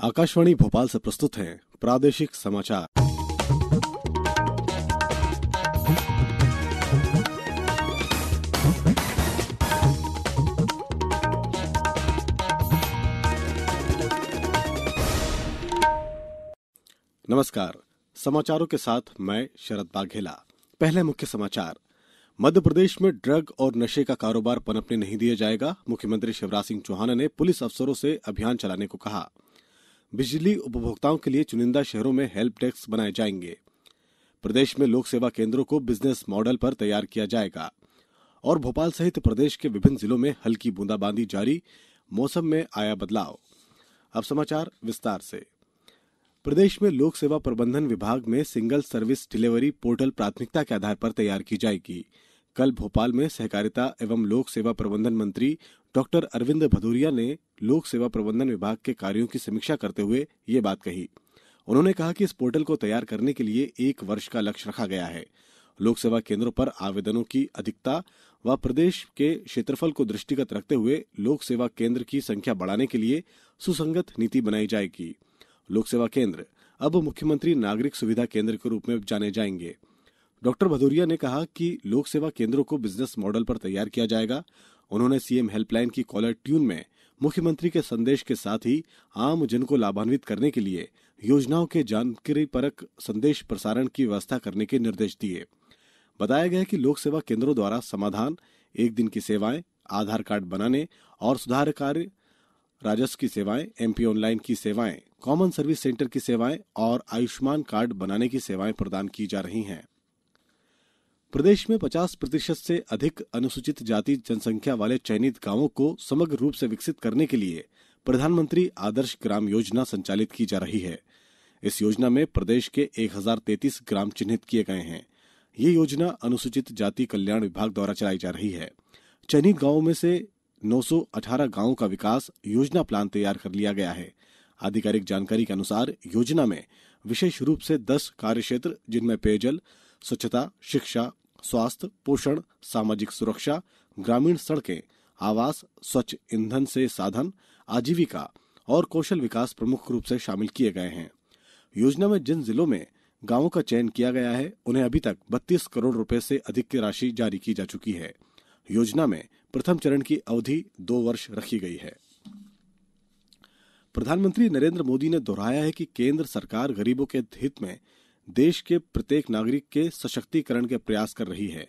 आकाशवाणी भोपाल से प्रस्तुत है प्रादेशिक समाचार नमस्कार समाचारों के साथ मैं शरद बाघेला पहले मुख्य समाचार मध्य प्रदेश में ड्रग और नशे का कारोबार पनपने नहीं दिया जाएगा मुख्यमंत्री शिवराज सिंह चौहान ने पुलिस अफसरों से अभियान चलाने को कहा बिजली उपभोक्ताओं के लिए चुनिंदा शहरों में हेल्प डेस्क बनाए जाएंगे प्रदेश में लोक सेवा केंद्रों को बिजनेस मॉडल पर तैयार किया जाएगा और भोपाल सहित प्रदेश के विभिन्न जिलों में हल्की बूंदाबांदी जारी मौसम में आया बदलाव अब समाचार विस्तार से प्रदेश में लोक सेवा प्रबंधन विभाग में सिंगल सर्विस डिलीवरी पोर्टल प्राथमिकता के आधार पर तैयार की जाएगी कल भोपाल में सहकारिता एवं लोक सेवा प्रबंधन मंत्री डॉ अरविंद भदौरिया ने लोक सेवा प्रबंधन विभाग के कार्यों की समीक्षा करते हुए ये बात कही उन्होंने कहा कि इस पोर्टल को तैयार करने के लिए एक वर्ष का लक्ष्य रखा गया है लोक सेवा केंद्रों पर आवेदनों की अधिकता व प्रदेश के क्षेत्रफल को दृष्टिगत रखते हुए लोक सेवा केंद्र की संख्या बढ़ाने के लिए सुसंगत नीति बनाई जाएगी लोक सेवा केंद्र अब मुख्यमंत्री नागरिक सुविधा केंद्र के रूप में जाने जाएंगे डॉ भदौरिया ने कहा कि लोक सेवा केन्द्रों को बिजनेस मॉडल पर तैयार किया जाएगा उन्होंने सीएम हेल्पलाइन की कॉलर ट्यून में मुख्यमंत्री के संदेश के साथ ही आमजन को लाभान्वित करने के लिए योजनाओं के जानकारी परक संदेश प्रसारण की व्यवस्था करने के निर्देश दिए बताया गया कि लोक सेवा केन्द्रों द्वारा समाधान एक दिन की सेवाएं आधार कार्ड बनाने और सुधार कार्य राजस्व की सेवाएं एमपी ऑनलाइन की सेवाएं कॉमन सर्विस सेंटर की सेवाएं और आयुष्मान कार्ड बनाने की सेवाएं प्रदान की जा रही हैं प्रदेश में पचास प्रतिशत से अधिक अनुसूचित जाति जनसंख्या वाले चयनित गांवों को समग्र रूप से विकसित करने के लिए प्रधानमंत्री आदर्श ग्राम योजना संचालित की जा रही है इस योजना में प्रदेश के एक हजार तैतीस ग्राम चिन्हित किए गए हैं ये योजना अनुसूचित जाति कल्याण विभाग द्वारा चलाई जा रही है चयनित गांवों में से 918 गांवों का विकास योजना प्लान तैयार कर लिया गया है आधिकारिक जानकारी के अनुसार योजना में विशेष रूप से दस कार्य क्षेत्र जिनमें पेयजल स्वच्छता शिक्षा स्वास्थ्य पोषण सामाजिक सुरक्षा ग्रामीण सड़कें आवास स्वच्छ ईंधन से साधन आजीविका और कौशल विकास प्रमुख रूप से शामिल किए गए हैं योजना में जिन जिलों में गांवों का चयन किया गया है उन्हें अभी तक बत्तीस करोड़ रुपए से अधिक की राशि जारी की जा चुकी है योजना में प्रथम चरण की अवधि दो वर्ष रखी गई है प्रधानमंत्री नरेंद्र मोदी ने दोहराया है कि केंद्र सरकार गरीबों के हित में देश के प्रत्येक नागरिक के सशक्तिकरण के प्रयास कर रही है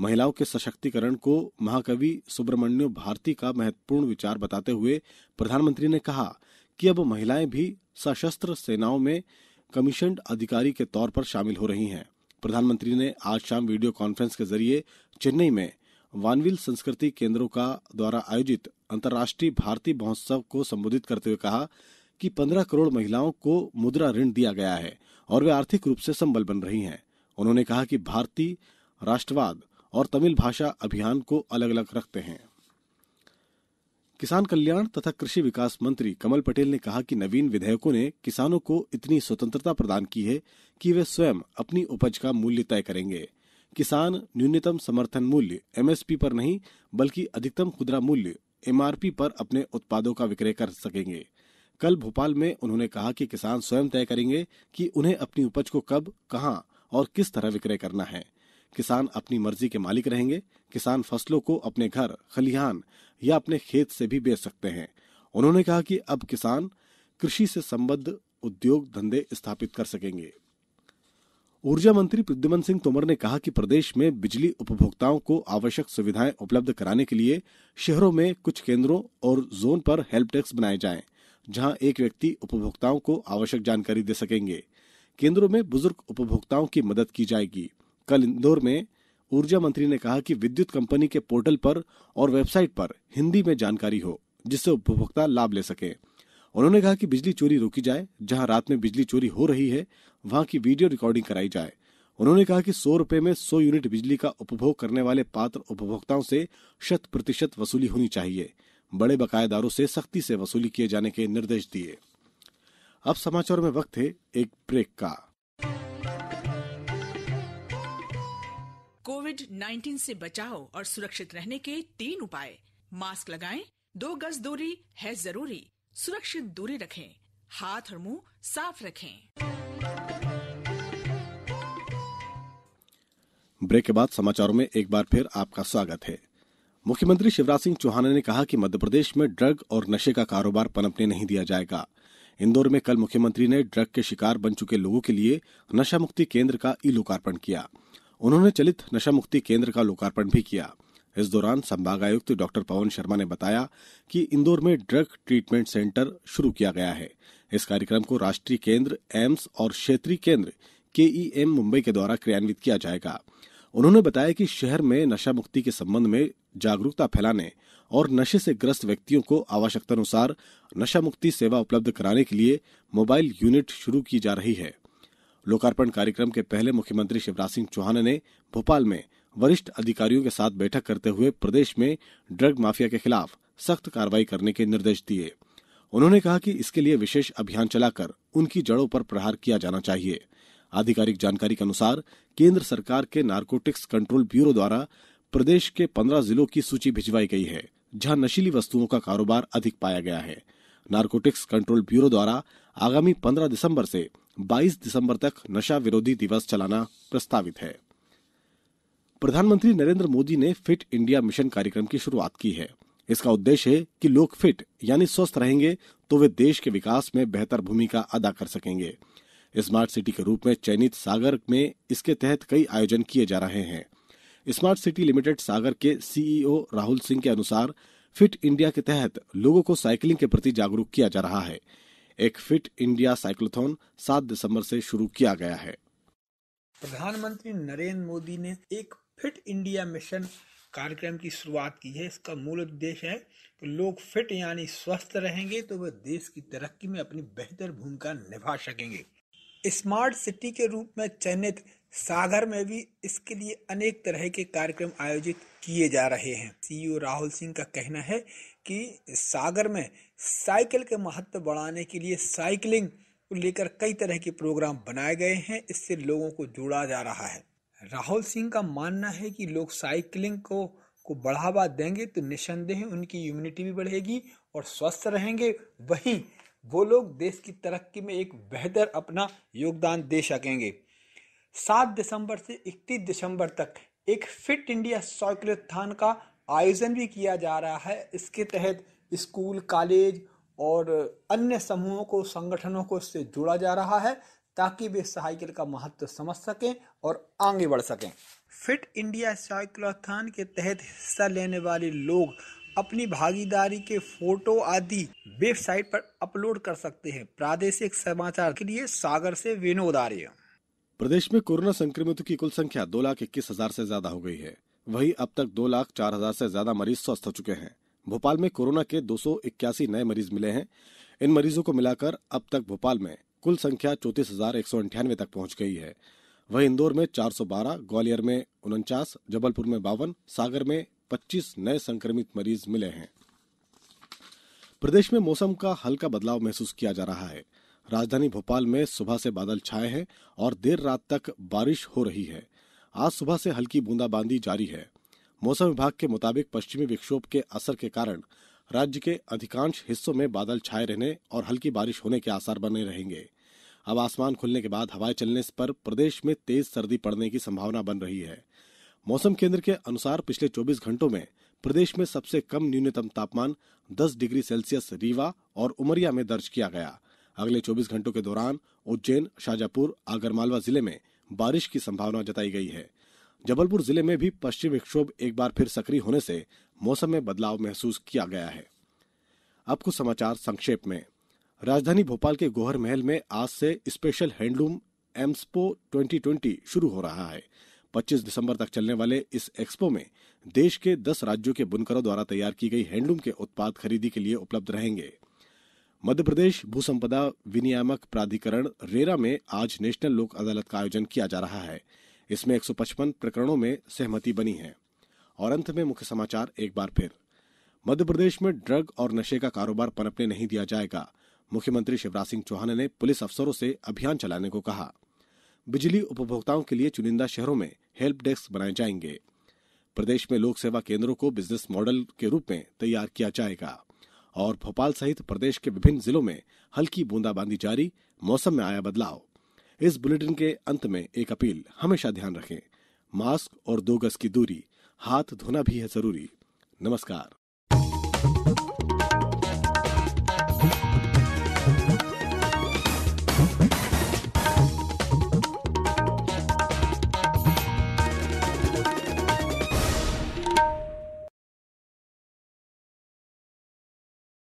महिलाओं के सशक्तिकरण को महाकवि सुब्रमण्यम भारती का महत्वपूर्ण विचार बताते हुए प्रधानमंत्री ने कहा कि अब महिलाएं भी सशस्त्र सेनाओं में कमीशन अधिकारी के तौर पर शामिल हो रही हैं प्रधानमंत्री ने आज शाम वीडियो कॉन्फ्रेंस के जरिए चेन्नई में वानविल संस्कृति केंद्रों का द्वारा आयोजित अंतर्राष्ट्रीय भारतीय महोत्सव को संबोधित करते हुए कहा कि पंद्रह करोड़ महिलाओं को मुद्रा ऋण दिया गया है और वे आर्थिक रूप से संबल बन रही हैं उन्होंने कहा कि भारतीय राष्ट्रवाद और तमिल भाषा अभियान को अलग अलग रखते हैं किसान कल्याण तथा कृषि विकास मंत्री कमल पटेल ने कहा कि नवीन विधेयकों ने किसानों को इतनी स्वतंत्रता प्रदान की है कि वे स्वयं अपनी उपज का मूल्य तय करेंगे किसान न्यूनतम समर्थन मूल्य एमएसपी पर नहीं बल्कि अधिकतम खुदरा मूल्य एमआरपी पर अपने उत्पादों का विक्रय कर सकेंगे कल भोपाल में उन्होंने कहा कि किसान स्वयं तय करेंगे कि उन्हें अपनी उपज को कब कहां और किस तरह विक्रय करना है किसान अपनी मर्जी के मालिक रहेंगे किसान फसलों को अपने घर खलिहान या अपने खेत से भी बेच सकते हैं उन्होंने कहा कि अब किसान कृषि से संबद्ध उद्योग धंधे स्थापित कर सकेंगे ऊर्जा मंत्री प्रद्युमन सिंह तोमर ने कहा कि प्रदेश में बिजली उपभोक्ताओं को आवश्यक सुविधाएं उपलब्ध कराने के लिए शहरों में कुछ केंद्रों और जोन पर हेल्प डेस्क बनाए जाएं जहां एक व्यक्ति उपभोक्ताओं को आवश्यक जानकारी दे सकेंगे केंद्रों में बुजुर्ग उपभोक्ताओं की मदद की जाएगी कल इंदौर में ऊर्जा मंत्री ने कहा कि विद्युत कंपनी के पोर्टल पर और वेबसाइट पर हिंदी में जानकारी हो जिससे उपभोक्ता लाभ ले सके उन्होंने कहा कि बिजली चोरी रोकी जाए जहां रात में बिजली चोरी हो रही है वहां की वीडियो रिकॉर्डिंग कराई जाए उन्होंने कहा कि सौ रुपए में सौ यूनिट बिजली का उपभोग करने वाले पात्र उपभोक्ताओं से शत प्रतिशत वसूली होनी चाहिए बड़े बकायेदारों से सख्ती से वसूली किए जाने के निर्देश दिए अब समाचारों में वक्त है एक ब्रेक का कोविड 19 से बचाव और सुरक्षित रहने के तीन उपाय मास्क लगाएं, दो गज दूरी है जरूरी सुरक्षित दूरी रखें हाथ और मुंह साफ रखें ब्रेक के बाद समाचारों में एक बार फिर आपका स्वागत है मुख्यमंत्री शिवराज सिंह चौहान ने कहा कि मध्यप्रदेश में ड्रग और नशे का कारोबार पनपने नहीं दिया जाएगा इंदौर में कल मुख्यमंत्री ने ड्रग के शिकार बन चुके लोगों के लिए नशा मुक्ति केन्द्र का ई लोकार्पण किया उन्होंने चलित नशा मुक्ति केन्द्र का लोकार्पण भी किया इस दौरान संभागायुक्त डॉ पवन शर्मा ने बताया कि इंदौर में ड्रग ट्रीटमेंट सेंटर शुरू किया गया है इस कार्यक्रम को राष्ट्रीय केंद्र एम्स और क्षेत्रीय केंद्र केईएम मुंबई के द्वारा क्रियान्वित किया जाएगा उन्होंने बताया कि शहर में नशा मुक्ति के संबंध में जागरूकता फैलाने और नशे से ग्रस्त व्यक्तियों को आवश्यकतानुसार मुक्ति सेवा उपलब्ध कराने के लिए मोबाइल यूनिट शुरू की जा रही है लोकार्पण कार्यक्रम के पहले मुख्यमंत्री शिवराज सिंह चौहान ने भोपाल में वरिष्ठ अधिकारियों के साथ बैठक करते हुए प्रदेश में ड्रग माफिया के खिलाफ सख्त कार्रवाई करने के निर्देश दिए उन्होंने कहा कि इसके लिए विशेष अभियान चलाकर उनकी जड़ों पर प्रहार किया जाना चाहिए आधिकारिक जानकारी के अनुसार केन्द्र सरकार के नारकोटिक्स कंट्रोल ब्यूरो द्वारा प्रदेश के पंद्रह जिलों की सूची भिजवाई गई है जहां नशीली वस्तुओं का कारोबार अधिक पाया गया है नारकोटिक्स कंट्रोल ब्यूरो द्वारा आगामी पंद्रह दिसंबर से बाईस दिसंबर तक नशा विरोधी दिवस चलाना प्रस्तावित है प्रधानमंत्री नरेंद्र मोदी ने फिट इंडिया मिशन कार्यक्रम की शुरुआत की है इसका उद्देश्य है कि लोग फिट यानी स्वस्थ रहेंगे तो वे देश के विकास में बेहतर भूमिका अदा कर सकेंगे स्मार्ट सिटी के रूप में चयनित सागर में इसके तहत कई आयोजन किए जा रहे हैं स्मार्ट सिटी लिमिटेड सागर के सीईओ राहुल सिंह के अनुसार फिट इंडिया के तहत लोगों को साइकिलिंग के प्रति जागरूक किया जा रहा है एक फिट इंडिया साइक्लोथन सात दिसंबर से शुरू किया गया है प्रधानमंत्री नरेंद्र मोदी ने एक फिट इंडिया मिशन कार्यक्रम की शुरुआत की है इसका मूल उद्देश्य है कि लोग फिट यानी स्वस्थ रहेंगे तो वह देश की तरक्की में अपनी बेहतर भूमिका निभा सकेंगे स्मार्ट सिटी के रूप में चयनित सागर में भी इसके लिए अनेक तरह के कार्यक्रम आयोजित किए जा रहे हैं सीईओ राहुल सिंह का कहना है कि सागर में साइकिल के महत्व बढ़ाने के लिए साइकिलिंग को लेकर कई तरह के प्रोग्राम बनाए गए हैं इससे लोगों को जोड़ा जा रहा है राहुल सिंह का मानना है कि लोग साइकिलिंग को को बढ़ावा देंगे तो निस्संदेह उनकी इम्यूनिटी भी बढ़ेगी और स्वस्थ रहेंगे वहीं वो लोग देश की तरक्की में एक बेहतर अपना योगदान दे सकेंगे सात दिसंबर से इकतीस दिसंबर तक एक फिट इंडिया साइक्लोथान का आयोजन भी किया जा रहा है इसके तहत स्कूल कॉलेज और अन्य समूहों को संगठनों को इससे जोड़ा जा रहा है ताकि वे साइकिल का महत्व समझ सकें और आगे बढ़ सकें फिट इंडिया साइकिलोथान के तहत हिस्सा लेने वाले लोग अपनी भागीदारी के फोटो आदि वेबसाइट पर अपलोड कर सकते हैं प्रादेशिक समाचार के लिए सागर से विनोद आर्य प्रदेश में कोरोना संक्रमितों की कुल संख्या दो लाख इक्कीस हजार ऐसी ज्यादा हो गई है वहीं अब तक दो लाख चार हजार ऐसी ज्यादा मरीज स्वस्थ हो चुके हैं भोपाल में कोरोना के दो नए मरीज मिले हैं इन मरीजों को मिलाकर अब तक भोपाल में कुल संख्या चौतीस हजार एक सौ अंठानवे तक पहुंच गई है वहीं इंदौर में 412, ग्वालियर में उनचास जबलपुर में बावन सागर में पच्चीस नए संक्रमित मरीज मिले हैं प्रदेश में मौसम का हल्का बदलाव महसूस किया जा रहा है राजधानी भोपाल में सुबह से बादल छाए हैं और देर रात तक बारिश हो रही है आज सुबह से हल्की बूंदाबांदी जारी है मौसम विभाग के मुताबिक पश्चिमी विक्षोभ के असर के कारण राज्य के अधिकांश हिस्सों में बादल छाए रहने और हल्की बारिश होने के आसार बने रहेंगे अब आसमान खुलने के बाद हवाएं चलने पर प्रदेश में तेज सर्दी पड़ने की संभावना बन रही है मौसम केंद्र के अनुसार पिछले चौबीस घंटों में प्रदेश में सबसे कम न्यूनतम तापमान दस डिग्री सेल्सियस रीवा और उमरिया में दर्ज किया गया अगले चौबीस घंटों के दौरान उज्जैन शाजापुर आगरमालवा जिले में बारिश की संभावना जताई गई है जबलपुर जिले में भी पश्चिम विक्षोभ एक बार फिर सक्रिय होने से मौसम में बदलाव महसूस किया गया है अब कुछ समाचार संक्षेप में राजधानी भोपाल के गोहर महल में आज से स्पेशल हैंडलूम एम्सपो 2020 शुरू हो रहा है पच्चीस दिसंबर तक चलने वाले इस एक्सपो में देश के दस राज्यों के बुनकरों द्वारा तैयार की गई हैंडलूम के उत्पाद खरीदी के लिए उपलब्ध रहेंगे मध्यप्रदेश भूसंपदा विनियामक प्राधिकरण रेरा में आज नेशनल लोक अदालत का आयोजन किया जा रहा है इसमें 155 प्रकरणों में सहमति बनी है और अंत में मुख्य समाचार एक बार फिर प्रदेश में ड्रग और नशे का कारोबार पनपने नहीं दिया जाएगा मुख्यमंत्री शिवराज सिंह चौहान ने पुलिस अफसरों से अभियान चलाने को कहा बिजली उपभोक्ताओं के लिए चुनिंदा शहरों में हेल्प डेस्क बनाए जाएंगे प्रदेश में लोक सेवा केंद्रों को बिजनेस मॉडल के रूप में तैयार किया जाएगा और भोपाल सहित प्रदेश के विभिन्न जिलों में हल्की बूंदाबांदी जारी मौसम में आया बदलाव इस बुलेटिन के अंत में एक अपील हमेशा ध्यान रखें मास्क और दो गज की दूरी हाथ धोना भी है जरूरी नमस्कार